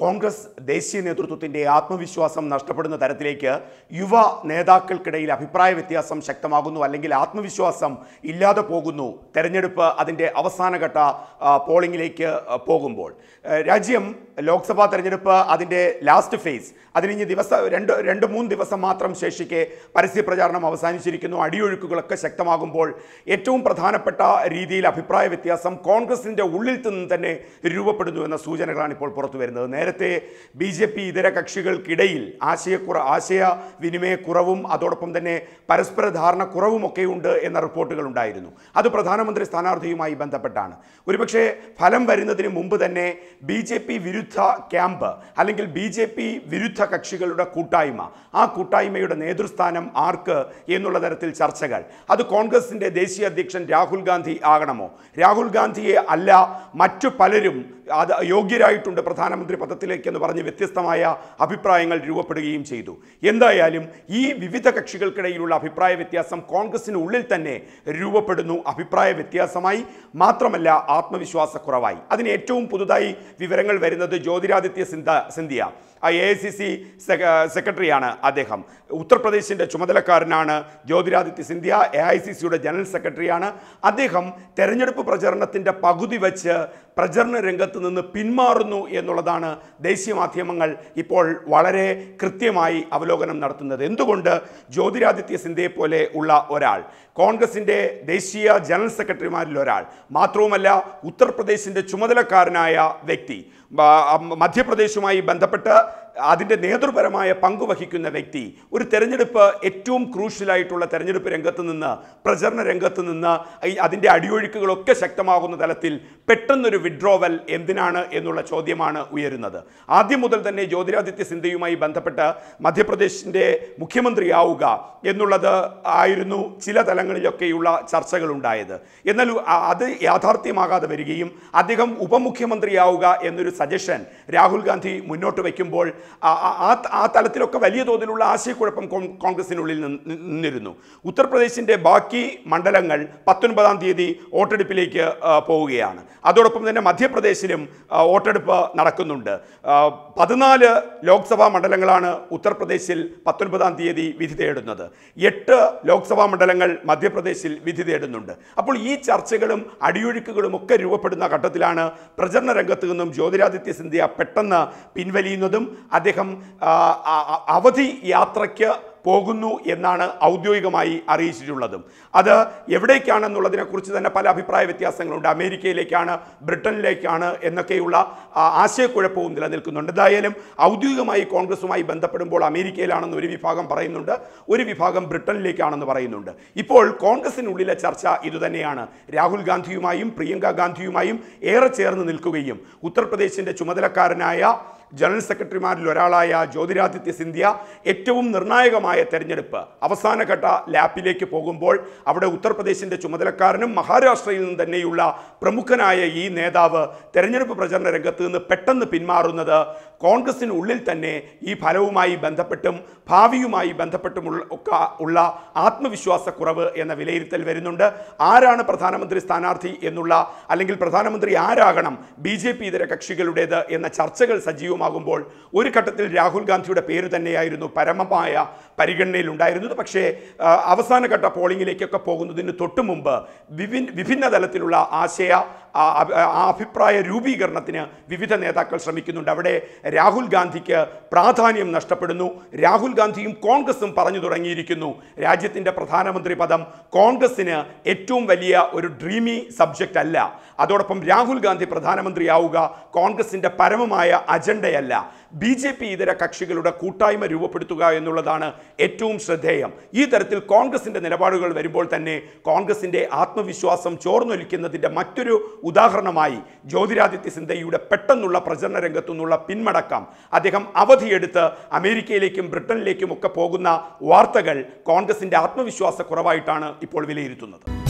കോൺഗ്രസ് ദേശീയ നേതൃത്വത്തിൻ്റെ ആത്മവിശ്വാസം നഷ്ടപ്പെടുന്ന തരത്തിലേക്ക് യുവ നേതാക്കൾക്കിടയിൽ അഭിപ്രായ വ്യത്യാസം ശക്തമാകുന്നു അല്ലെങ്കിൽ ആത്മവിശ്വാസം ഇല്ലാതെ പോകുന്നു തെരഞ്ഞെടുപ്പ് അതിൻ്റെ അവസാനഘട്ട പോളിംഗിലേക്ക് പോകുമ്പോൾ രാജ്യം ലോക്സഭാ തെരഞ്ഞെടുപ്പ് അതിൻ്റെ ലാസ്റ്റ് ഫേസ് അതിനിഞ്ഞ് ദിവസം രണ്ട് രണ്ട് മൂന്ന് ദിവസം മാത്രം ശേഷിക്കെ പരസ്യ പ്രചാരണം അവസാനിച്ചിരിക്കുന്നു അടിയൊഴുക്കുകളൊക്കെ ശക്തമാകുമ്പോൾ ഏറ്റവും പ്രധാനപ്പെട്ട രീതിയിൽ അഭിപ്രായ വ്യത്യാസം കോൺഗ്രസിൻ്റെ ഉള്ളിൽ നിന്ന് തന്നെ രൂപപ്പെടുന്നു എന്ന സൂചനകളാണ് ഇപ്പോൾ പുറത്തു വരുന്നത് നേരത്തെ ബി ജെ പി ഇതര കക്ഷികൾക്കിടയിൽ ആശയക്കുറ ആശയ വിനിമയക്കുറവും അതോടൊപ്പം തന്നെ പരസ്പര ധാരണക്കുറവുമൊക്കെ ഉണ്ട് എന്ന റിപ്പോർട്ടുകൾ ഉണ്ടായിരുന്നു അത് പ്രധാനമന്ത്രി സ്ഥാനാർത്ഥിയുമായി ബന്ധപ്പെട്ടാണ് ഒരുപക്ഷെ ഫലം വരുന്നതിന് മുമ്പ് തന്നെ ബി ജെ പി വിരുദ്ധ ക്യാമ്പ് അല്ലെങ്കിൽ ബി ജെ പി വിരുദ്ധ കക്ഷികളുടെ കൂട്ടായ്മ ആ കൂട്ടായ്മയുടെ നേതൃസ്ഥാനം ആർക്ക് എന്നുള്ള തരത്തിൽ ചർച്ചകൾ അത് കോൺഗ്രസിൻ്റെ ദേശീയ അധ്യക്ഷൻ രാഹുൽ ഗാന്ധി ആകണമോ രാഹുൽ ഗാന്ധിയെ അല്ല മറ്റു പലരും അത് യോഗ്യരായിട്ടുണ്ട് പ്രധാനമന്ത്രി പദത്തിലേക്ക് എന്ന് പറഞ്ഞ് വ്യത്യസ്തമായ അഭിപ്രായങ്ങൾ രൂപപ്പെടുകയും ചെയ്തു എന്തായാലും ഈ വിവിധ കക്ഷികൾക്കിടയിലുള്ള അഭിപ്രായ വ്യത്യാസം കോൺഗ്രസിന് ഉള്ളിൽ തന്നെ രൂപപ്പെടുന്നു അഭിപ്രായ വ്യത്യാസമായി മാത്രമല്ല ആത്മവിശ്വാസക്കുറവായി അതിന് ഏറ്റവും പുതുതായി വിവരങ്ങൾ വരുന്നത് ജ്യോതിരാദിത്യ സിന്ധ സിന്ധ്യ എ സി സി സെക്രട്ടറിയാണ് അദ്ദേഹം ഉത്തർപ്രദേശിൻ്റെ ചുമതലക്കാരനാണ് Jyotiraditya Scindia A I C സിയുടെ ജനറൽ സെക്രട്ടറിയാണ് അദ്ദേഹം തെരഞ്ഞെടുപ്പ് പ്രചരണത്തിൻ്റെ പകുതി വച്ച് പ്രചരണ രംഗത്ത് നിന്ന് പിന്മാറുന്നു എന്നുള്ളതാണ് ദേശീയ മാധ്യമങ്ങൾ ഇപ്പോൾ വളരെ കൃത്യമായി അവലോകനം നടത്തുന്നത് എന്തുകൊണ്ട് ജ്യോതിരാദിത്യ സിന്ധ്യയെ പോലെ ഉള്ള ഒരാൾ കോൺഗ്രസിൻ്റെ ദേശീയ ജനറൽ സെക്രട്ടറിമാരിൽ ഒരാൾ മാത്രവുമല്ല ഉത്തർപ്രദേശിൻ്റെ ചുമതലക്കാരനായ വ്യക്തി മധ്യപ്രദേശുമായി ബന്ധപ്പെട്ട് അതിൻ്റെ നേതൃപരമായ പങ്കുവഹിക്കുന്ന വ്യക്തി ഒരു തെരഞ്ഞെടുപ്പ് ഏറ്റവും ക്രൂഷ്യലായിട്ടുള്ള തെരഞ്ഞെടുപ്പ് രംഗത്ത് നിന്ന് പ്രചരണ രംഗത്ത് നിന്ന് അതിൻ്റെ അടിയൊഴുക്കുകളൊക്കെ ശക്തമാകുന്ന തലത്തിൽ പെട്ടെന്നൊരു വിഡ്രോവൽ എന്തിനാണ് എന്നുള്ള ചോദ്യമാണ് ഉയരുന്നത് ആദ്യം മുതൽ തന്നെ ജ്യോതിരാദിത്യ സിന്ധയുമായി ബന്ധപ്പെട്ട് മധ്യപ്രദേശിൻ്റെ മുഖ്യമന്ത്രിയാവുക എന്നുള്ളത് ആയിരുന്നു ചില തലങ്ങളിലൊക്കെയുള്ള ചർച്ചകളുണ്ടായത് എന്നാൽ അത് യാഥാർത്ഥ്യമാകാതെ വരികയും അദ്ദേഹം ഉപമുഖ്യമന്ത്രിയാവുക എന്നൊരു സജഷൻ രാഹുൽ ഗാന്ധി മുന്നോട്ട് വയ്ക്കുമ്പോൾ ആ തലത്തിലൊക്കെ വലിയ തോതിലുള്ള ആശയക്കുഴപ്പം കോൺഗ്രസിനുള്ളിൽ നിന്നിരുന്നു ഉത്തർപ്രദേശിൻ്റെ ബാക്കി മണ്ഡലങ്ങൾ പത്തൊൻപതാം തീയതി വോട്ടെടുപ്പിലേക്ക് പോവുകയാണ് അതോടൊപ്പം തന്നെ മധ്യപ്രദേശിലും വോട്ടെടുപ്പ് നടക്കുന്നുണ്ട് പതിനാല് ലോക്സഭാ മണ്ഡലങ്ങളാണ് ഉത്തർപ്രദേശിൽ പത്തൊൻപതാം തീയതി വിധി തേടുന്നത് എട്ട് ലോക്സഭാ മണ്ഡലങ്ങൾ മധ്യപ്രദേശിൽ വിധി തേടുന്നുണ്ട് അപ്പോൾ ഈ ചർച്ചകളും അടിയൊഴുക്കുകളും ഒക്കെ രൂപപ്പെടുന്ന ഘട്ടത്തിലാണ് പ്രചരണ രംഗത്ത് നിന്നും ജ്യോതിരാദിത്യ സിന്ധ്യ പെട്ടെന്ന് പിൻവലിയുന്നതും അദ്ദേഹം അവധി യാത്രയ്ക്ക് പോകുന്നു എന്നാണ് ഔദ്യോഗികമായി അറിയിച്ചിട്ടുള്ളതും അത് എവിടേക്കാണെന്നുള്ളതിനെക്കുറിച്ച് തന്നെ പല അഭിപ്രായ വ്യത്യാസങ്ങളുണ്ട് അമേരിക്കയിലേക്കാണ് ബ്രിട്ടനിലേക്കാണ് എന്നൊക്കെയുള്ള ആശയക്കുഴപ്പവും നിലനിൽക്കുന്നുണ്ട് എന്തായാലും ഔദ്യോഗികമായി കോൺഗ്രസുമായി ബന്ധപ്പെടുമ്പോൾ അമേരിക്കയിലാണെന്ന് ഒരു വിഭാഗം പറയുന്നുണ്ട് ഒരു വിഭാഗം ബ്രിട്ടനിലേക്കാണെന്ന് പറയുന്നുണ്ട് ഇപ്പോൾ കോൺഗ്രസിനുള്ളിലെ ചർച്ച ഇതുതന്നെയാണ് രാഹുൽ ഗാന്ധിയുമായും പ്രിയങ്ക ഗാന്ധിയുമായും ഏറെ ചേർന്ന് നിൽക്കുകയും ഉത്തർപ്രദേശിൻ്റെ ചുമതലക്കാരനായ ജനറൽ സെക്രട്ടറിമാരിൽ ഒരാളായ ജ്യോതിരാദിത്യ സിന്ധ്യ ഏറ്റവും നിർണായകമായ തെരഞ്ഞെടുപ്പ് അവസാനഘട്ട ലാപ്പിലേക്ക് പോകുമ്പോൾ അവിടെ ഉത്തർപ്രദേശിൻ്റെ ചുമതലക്കാരനും മഹാരാഷ്ട്രയിൽ നിന്ന് തന്നെയുള്ള പ്രമുഖനായ ഈ നേതാവ് തെരഞ്ഞെടുപ്പ് പ്രചരണ രംഗത്ത് നിന്ന് പെട്ടെന്ന് പിന്മാറുന്നത് ഉള്ളിൽ തന്നെ ഈ ഫലവുമായി ബന്ധപ്പെട്ടും ഭാവിയുമായി ബന്ധപ്പെട്ടും ഒക്കെ ഉള്ള ആത്മവിശ്വാസക്കുറവ് എന്ന വിലയിരുത്തൽ വരുന്നുണ്ട് ആരാണ് പ്രധാനമന്ത്രി സ്ഥാനാർത്ഥി എന്നുള്ള അല്ലെങ്കിൽ പ്രധാനമന്ത്രി ആരാകണം ബി ജെ പി ഇതര കക്ഷികളുടേത് എന്ന ചർച്ചകൾ സജീവമാകുമ്പോൾ ഒരു ഘട്ടത്തിൽ രാഹുൽ ഗാന്ധിയുടെ പേര് തന്നെയായിരുന്നു പരമമായ പരിഗണനയിലുണ്ടായിരുന്നത് പക്ഷേ അവസാനഘട്ട പോളിംഗിലേക്കൊക്കെ പോകുന്നതിന് തൊട്ടു മുമ്പ് വിഭിന്ന തലത്തിലുള്ള ആശയ ആ അഭിപ്രായ രൂപീകരണത്തിന് വിവിധ നേതാക്കൾ ശ്രമിക്കുന്നുണ്ട് അവിടെ രാഹുൽ ഗാന്ധിക്ക് പ്രാധാന്യം നഷ്ടപ്പെടുന്നു രാഹുൽ ഗാന്ധിയും കോൺഗ്രസും പറഞ്ഞു തുടങ്ങിയിരിക്കുന്നു രാജ്യത്തിൻ്റെ പ്രധാനമന്ത്രി പദം കോൺഗ്രസ്സിന് ഏറ്റവും വലിയ ഒരു ഡ്രീമി സബ്ജക്റ്റ് അല്ല അതോടൊപ്പം രാഹുൽ ഗാന്ധി പ്രധാനമന്ത്രിയാവുക കോൺഗ്രസിൻ്റെ പരമമായ അജണ്ടയല്ല ബി ജെ പി ഇതര കക്ഷികളുടെ കൂട്ടായ്മ രൂപപ്പെടുത്തുക എന്നുള്ളതാണ് ഏറ്റവും ശ്രദ്ധേയം ഈ തരത്തിൽ കോൺഗ്രസിൻ്റെ നിലപാടുകൾ വരുമ്പോൾ തന്നെ കോൺഗ്രസിൻ്റെ ആത്മവിശ്വാസം ചോർന്നൊലിക്കുന്നതിൻ്റെ മറ്റൊരു ഉദാഹരണമായി ജ്യോതിരാദിത്യ സിന്ധയുടെ പെട്ടെന്നുള്ള പ്രചരണ രംഗത്തു നിന്നുള്ള പിന്മടക്കം അദ്ദേഹം അവധിയെടുത്ത് അമേരിക്കയിലേക്കും ബ്രിട്ടനിലേക്കും ഒക്കെ പോകുന്ന വാർത്തകൾ കോൺഗ്രസിൻ്റെ ആത്മവിശ്വാസക്കുറവായിട്ടാണ് ഇപ്പോൾ വിലയിരുത്തുന്നത്